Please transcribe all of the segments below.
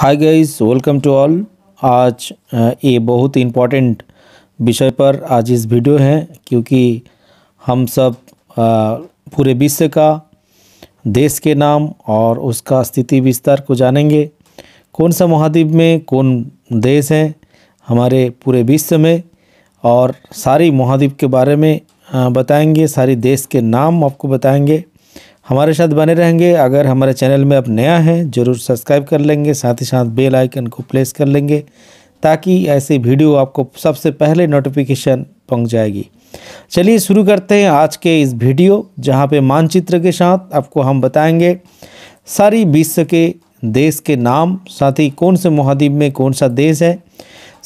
hi guys welcome to all आज ये बहुत इम्पॉर्टेंट विषय पर आज इस वीडियो है क्योंकि हम सब पूरे विश्व का देश के नाम और उसका स्थिति विस्तार को जानेंगे कौन सा महाद्वीप में कौन देश हैं हमारे पूरे विश्व में और सारी महाद्वीप के बारे में बताएंगे सारी देश के नाम आपको बताएंगे हमारे साथ बने रहेंगे अगर हमारे चैनल में आप नया हैं ज़रूर सब्सक्राइब कर लेंगे साथ ही साथ बेल आइकन को प्लेस कर लेंगे ताकि ऐसे वीडियो आपको सबसे पहले नोटिफिकेशन पहुंच जाएगी चलिए शुरू करते हैं आज के इस वीडियो जहां पे मानचित्र के साथ आपको हम बताएंगे सारी विश्व के देश के नाम साथ ही कौन से महाद्वीप में कौन सा देश है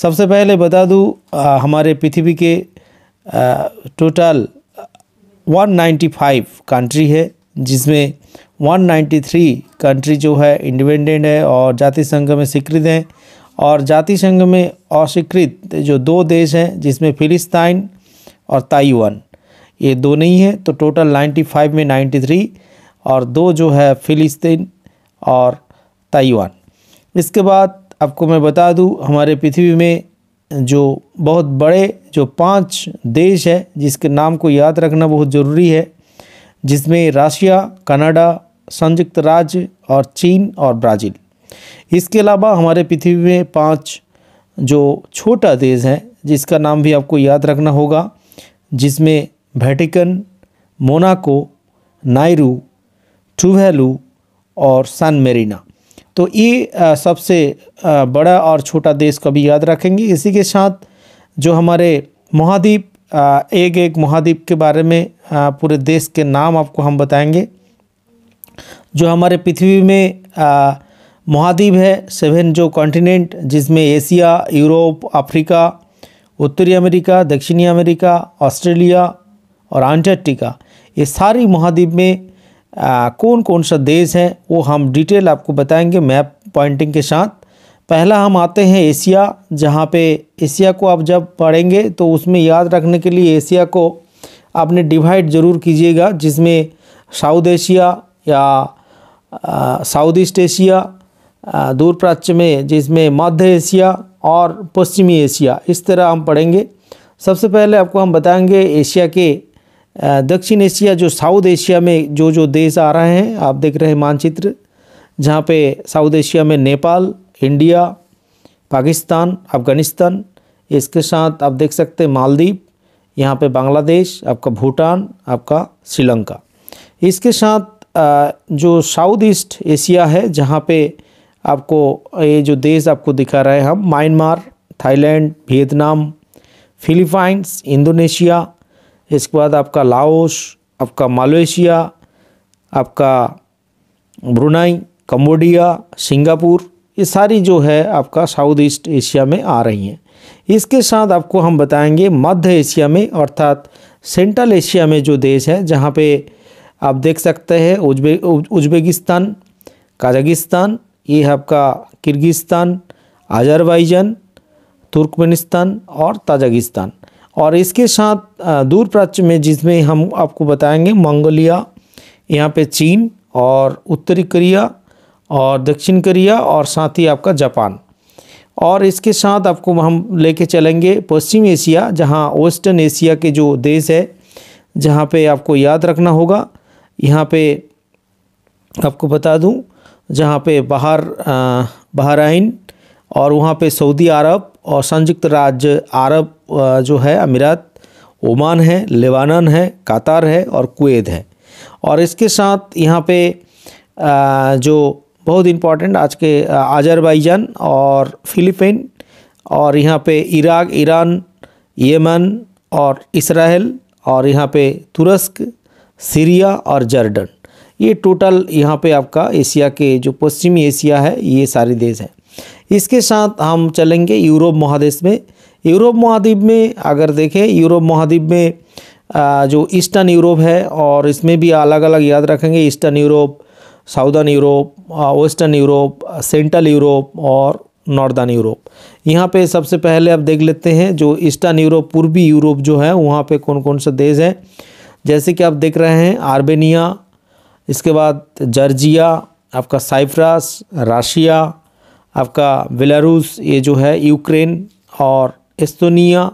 सबसे पहले बता दूँ हमारे पृथ्वी के टोटल फाइव कंट्री है जिसमें 193 कंट्री जो है इंडिपेंडेंट है और जाति संघ में स्वीकृत हैं और जाति संघ में अस्वीकृत जो दो देश हैं जिसमें फिलिस्तीन और ताइवान ये दो नहीं है तो टोटल 95 में 93 और दो जो है फिलिस्तीन और ताइवान इसके बाद आपको मैं बता दूं हमारे पृथ्वी में जो बहुत बड़े जो पांच देश है जिसके नाम को याद रखना बहुत ज़रूरी है जिसमें रशिया कनाडा संयुक्त राज्य और चीन और ब्राज़ील इसके अलावा हमारे पृथ्वी में पांच जो छोटा देश है जिसका नाम भी आपको याद रखना होगा जिसमें वेटिकन मोनाको नायरू टूवेलू और सान मेरीना तो ये सबसे बड़ा और छोटा देश कभी याद रखेंगे इसी के साथ जो हमारे महाद्वीप एक एक महाद्वीप के बारे में पूरे देश के नाम आपको हम बताएंगे जो हमारे पृथ्वी में महाद्वीप है सेवन जो कॉन्टिनेंट जिसमें एशिया यूरोप अफ्रीका उत्तरी अमेरिका दक्षिणी अमेरिका ऑस्ट्रेलिया और अंटार्कटिका ये सारी महाद्वीप में आ, कौन कौन सा देश है वो हम डिटेल आपको बताएंगे मैप पॉइंटिंग के साथ पहला हम आते हैं एशिया जहाँ पे एशिया को आप जब पढ़ेंगे तो उसमें याद रखने के लिए एशिया को आपने डिवाइड ज़रूर कीजिएगा जिसमें साउथ एशिया या साउथ ईस्ट एशिया दूर प्राच्य में जिसमें मध्य एशिया और पश्चिमी एशिया इस तरह हम पढ़ेंगे सबसे पहले आपको हम बताएंगे एशिया के दक्षिण एशिया जो साउथ एशिया में जो जो देश आ रहे हैं आप देख रहे हैं मानचित्र जहाँ पे साउथ एशिया में नेपाल इंडिया पाकिस्तान अफ़गानिस्तान इसके साथ आप देख सकते हैं मालदीप यहाँ पे बांग्लादेश आपका भूटान आपका श्रीलंका इसके साथ जो साउथ ईस्ट एशिया है जहाँ पे आपको ये जो देश आपको दिखा रहे हैं हम Myanmar Thailand Vietnam Philippines Indonesia इसके बाद आपका लाओस आपका मलेशिया आपका ब्रुनाई कम्बोडिया सिंगापुर ये सारी जो है आपका साउथ ईस्ट एशिया में आ रही हैं इसके साथ आपको हम बताएंगे मध्य एशिया में अर्थात सेंट्रल एशिया में जो देश है जहाँ पे आप देख सकते हैं उज्बे उज्बेकिस्तान कजाकिस्तान ये है आपका किर्गिस्तान अजरबैजान तुर्कमेनिस्तान और ताजकिस्तान और इसके साथ दूर प्राच्य में जिसमें हम आपको बताएंगे मंगोलिया यहाँ पे चीन और उत्तरी कोरिया और दक्षिण कोरिया और साथ ही आपका जापान और इसके साथ आपको हम लेके चलेंगे पश्चिम एशिया जहाँ वेस्टर्न एशिया के जो देश है जहाँ पे आपको याद रखना होगा यहाँ पे आपको बता दूँ जहाँ पे बाहर बहराइन और वहाँ पे सऊदी अरब और संयुक्त राज्य अरब जो है अमीरात ओमान है लेबानन है कातार है और कुवैत है और इसके साथ यहाँ पे आ, जो बहुत इम्पॉर्टेंट आज के आजरबाइजान और फिलीपीन और यहाँ पे इराक ईरान यमन और इसराइल और यहाँ पे तुरस्क सीरिया और जर्डन ये टोटल यहाँ पे आपका एशिया के जो पश्चिमी एशिया है ये सारे देश हैं इसके साथ हम चलेंगे यूरोप महादेश में यूरोप महाद्वीप में अगर देखें यूरोप महाद्वीप में जो ईस्टर्न यूरोप है और इसमें भी अलग अलग याद रखेंगे eastern Europe southern Europe western Europe central Europe और नॉर्दर्न यूरोप यहाँ पे सबसे पहले आप देख लेते हैं जो ईस्टर्न यूरोप पूर्वी यूरोप जो है वहाँ पे कौन कौन से देश हैं जैसे कि आप देख रहे हैं आर्बेनिया इसके बाद जर्जिया आपका साइप्रस राशिया आपका बेलारूस ये जो है यूक्रेन और एस्तोनिया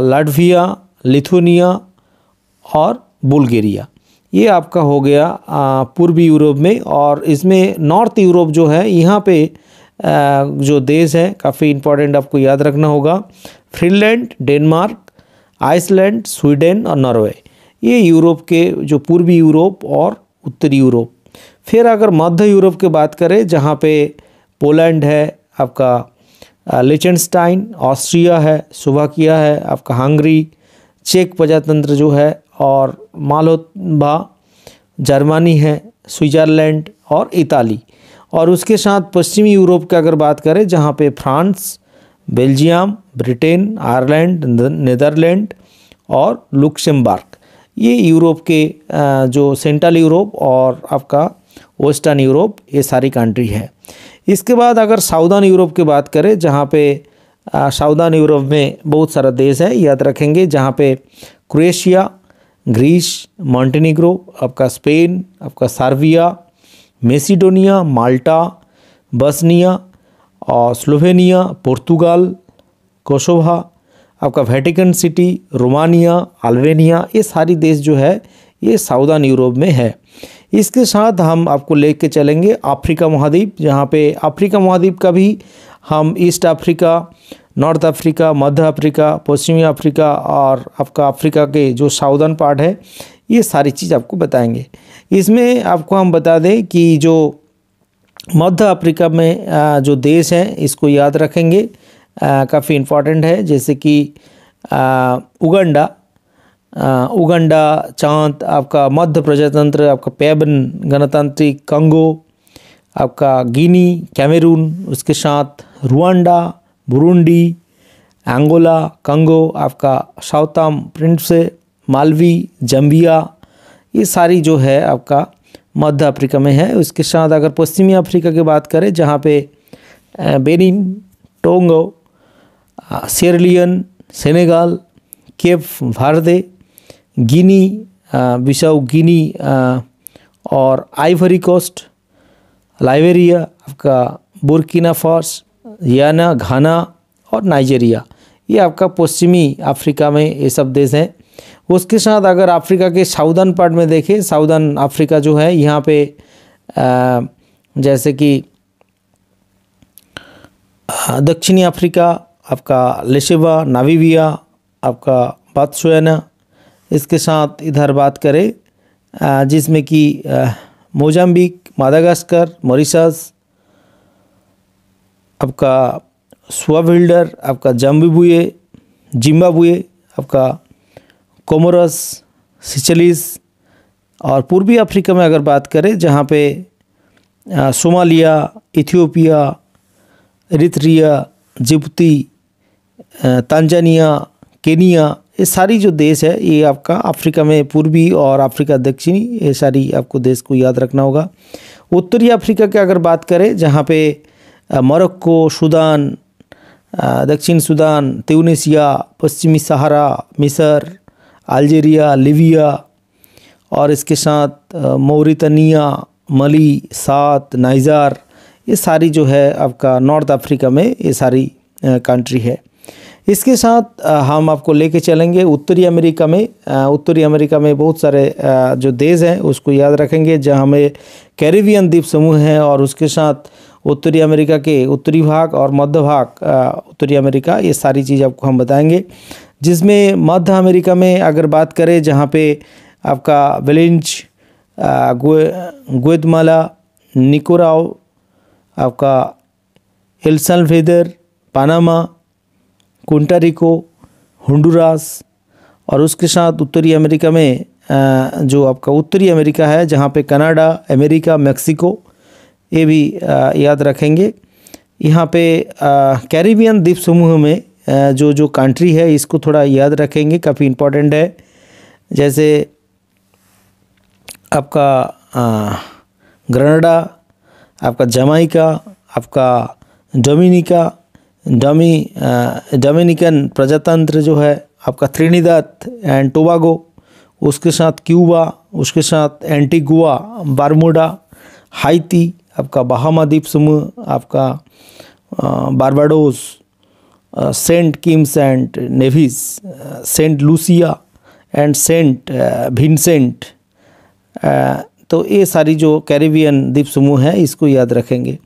लाटविया लिथुनिया और बुल्गेरिया ये आपका हो गया पूर्वी यूरोप में और इसमें नॉर्थ यूरोप जो है यहाँ पे जो देश है काफ़ी इंपॉर्टेंट आपको याद रखना होगा फिनलैंड डेनमार्क आइसलैंड स्वीडन और नॉर्वे ये यूरोप के जो पूर्वी यूरोप और उत्तरी यूरोप फिर अगर मध्य यूरोप की बात करें जहाँ पे पोलैंड है आपका लिचनस्टाइन ऑस्ट्रिया है सुबाकिया है आपका हंगरी चेक प्रजातंत्र जो है और मालोबा जर्मनी है स्विट्ज़रलैंड और इताली और उसके साथ पश्चिमी यूरोप की अगर बात करें जहाँ पे France Belgium Britain Ireland Netherlands और लुक्सम्बर्ग ये यूरोप के जो सेंट्रल यूरोप और आपका वेस्टर्न यूरोप ये सारी कंट्री है इसके बाद अगर साउदर्न यूरोप की बात करें जहाँ पे साउदर्न यूरोप में बहुत सारा देश है याद रखेंगे जहाँ पे क्रोएशिया ग्रीस मॉन्टेनिग्रो आपका स्पेन आपका सार्विया मेसिडोनिया माल्टा बसनिया और स्लोवेनिया पुर्तगाल कोशोभा आपका वेटिकन सिटी रोमानिया अल्वेनिया ये सारी देश जो है ये साउदर्न यूरोप में है इसके साथ हम आपको ले के चलेंगे अफ्रीका महाद्वीप जहाँ पे अफ्रीका महाद्वीप का भी हम ईस्ट अफ्रीका नॉर्थ अफ्रीका मध्य अफ्रीका पश्चिमी अफ्रीका और आपका अफ्रीका के जो साउदर्न पार्ट है ये सारी चीज़ आपको बताएंगे इसमें आपको हम बता दें कि जो मध्य अफ्रीका में जो देश हैं इसको याद रखेंगे काफ़ी इम्पॉर्टेंट है जैसे कि उगंडा उगंडा चांद आपका मध्य प्रजातंत्र आपका पैबन गणतांत्रिक कंगो आपका गिनी कैमेरून उसके साथ रुआंडा बुरुंडी एंगोला कंगो आपका साउथाम प्रिंट्स मालवी जम्बिया ये सारी जो है आपका मध्य अफ्रीका में है उसके साथ अगर पश्चिमी अफ्रीका की बात करें जहाँ पे बेनिन टोंगो सेरलियन सेनेगाल केप भारदे गिनी बिसाऊ गिनी और आइवरी कोस्ट लाइबेरिया आपका बुरकिना फॉर्स याना घाना और नाइजेरिया ये आपका पश्चिमी अफ्रीका में ये सब देश हैं उसके साथ अगर अफ्रीका के साउदर्न पार्ट में देखें साउदर्न अफ्रीका जो है यहाँ पे आ, जैसे कि दक्षिणी अफ्रीका आपका लेशेबा नावीविया आपका बादशोना इसके साथ इधर बात करें जिसमें कि मोजाम्बिक मादागास्कर मॉरिशस आपका स्वाब आपका जाम्बिबुए जिम्बाबुए आपका कोमोरस सिचलिस और पूर्वी अफ्रीका में अगर बात करें जहाँ पे Somalia Ethiopia Eritrea Djibouti Tanzania Kenya ये सारी जो देश है ये आपका अफ्रीका में पूर्वी और अफ्रीका दक्षिणी ये सारी आपको देश को याद रखना होगा उत्तरी अफ्रीका की अगर बात करें जहाँ पे मोरक्को सुदान दक्षिण सुदान ट्यूनिसिया पश्चिमी सहारा मिसर अल्जीरिया लीबिया और इसके साथ मोरितनिया मली सात नाइज़ार ये सारी जो है आपका नॉर्थ अफ्रीका में ये सारी कंट्री है इसके साथ हम आपको लेके चलेंगे उत्तरी अमेरिका में उत्तरी अमेरिका में बहुत सारे जो देश हैं उसको याद रखेंगे जहाँ में कैरिबियन द्वीप समूह हैं और उसके साथ उत्तरी अमेरिका के उत्तरी भाग और मध्य भाग उत्तरी अमेरिका ये सारी चीज़ आपको हम बताएंगे जिसमें मध्य अमेरिका में अगर बात करें जहाँ पे आपका वेलिंच गोदमाला निकोराव आपका हिल्सन फेदर पानामा कुंटारिको हुंडुरास और उसके साथ उत्तरी अमेरिका में जो आपका उत्तरी अमेरिका है जहाँ पे कनाडा अमेरिका मेक्सिको ये भी याद रखेंगे यहाँ पे कैरिबियन द्वीप समूह में जो जो कंट्री है इसको थोड़ा याद रखेंगे काफ़ी इम्पोर्टेंट है जैसे आपका ग्रनाडा आपका जमाइका आपका डोमिनिका डोमी डोमिनिकन प्रजातंत्र जो है आपका त्रिनिदात एंड टोबागो उसके साथ क्यूबा उसके साथ एंटीगुआ बारमूडा हाइती आपका बहामा द्वीप समूह आपका Barbados Saint Kitts and Nevis Saint Lucia and Saint Vincent तो ये सारी जो कैरिबियन द्वीप समूह है इसको याद रखेंगे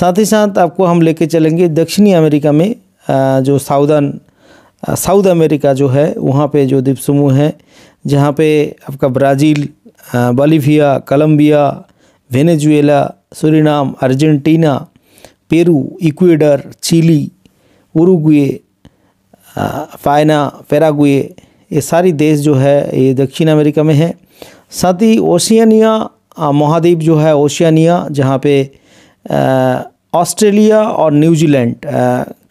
साथ ही साथ आपको हम लेके चलेंगे दक्षिणी अमेरिका में जो साउदर्न साउथ अमेरिका जो है वहाँ पे जो द्वीप समूह है जहाँ पे आपका Brazil Bolivia Colombia Venezuela Suriname Argentina Peru Ecuador Chile Uruguay फाइना पेराग्वे ये सारी देश जो है ये दक्षिण अमेरिका में है साथ ही ओशियानिया महाद्वीप जो है ओशियानिया जहाँ पे ऑस्ट्रेलिया और न्यूजीलैंड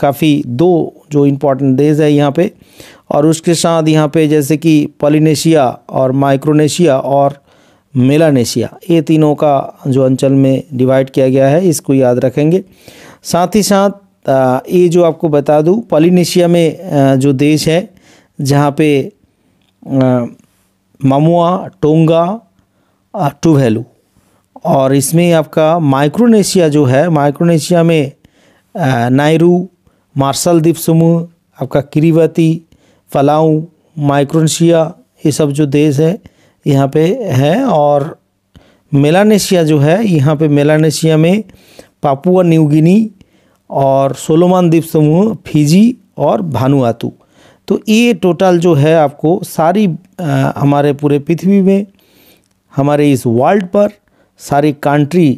काफ़ी दो जो इम्पोर्टेंट देश है यहाँ पे और उसके साथ यहाँ पे जैसे कि पॉलिनेशिया और माइक्रोनेशिया और मेलानेशिया ये तीनों का जो अंचल में डिवाइड किया गया है इसको याद रखेंगे साथ ही साथ ये जो आपको बता दूँ पॉलिनेशिया में जो देश है जहाँ पे ममुआ टोंगा टूवेलू और इसमें आपका माइक्रोनेशिया जो है माइक्रोनेशिया में नायरू मार्शल द्वीप समूह आपका किरीबती फलाऊ माइक्रोनेशिया ये सब जो देश है यहाँ पे है और मेलानेशिया जो है यहाँ पे मेलानेशिया में पापुआ न्यू गिनी और सोलोमान द्वीप समूह फिजी और भानुआतु तो ये टोटल जो है आपको सारी आ, हमारे पूरे पृथ्वी में हमारे इस वर्ल्ड पर सारी कंट्री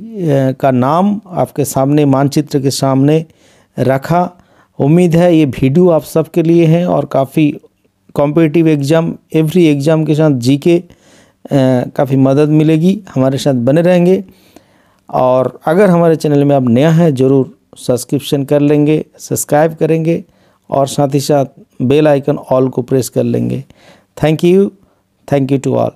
का नाम आपके सामने मानचित्र के सामने रखा उम्मीद है ये वीडियो आप सबके लिए है और काफ़ी कॉम्पिटिटिव एग्ज़ाम एवरी एग्ज़ाम के साथ जीके काफ़ी मदद मिलेगी हमारे साथ बने रहेंगे और अगर हमारे चैनल में आप नया हैं ज़रूर सब्सक्रिप्शन कर लेंगे सब्सक्राइब करेंगे और साथ ही साथ बेल आइकन ऑल को प्रेस कर लेंगे thank you thank you to all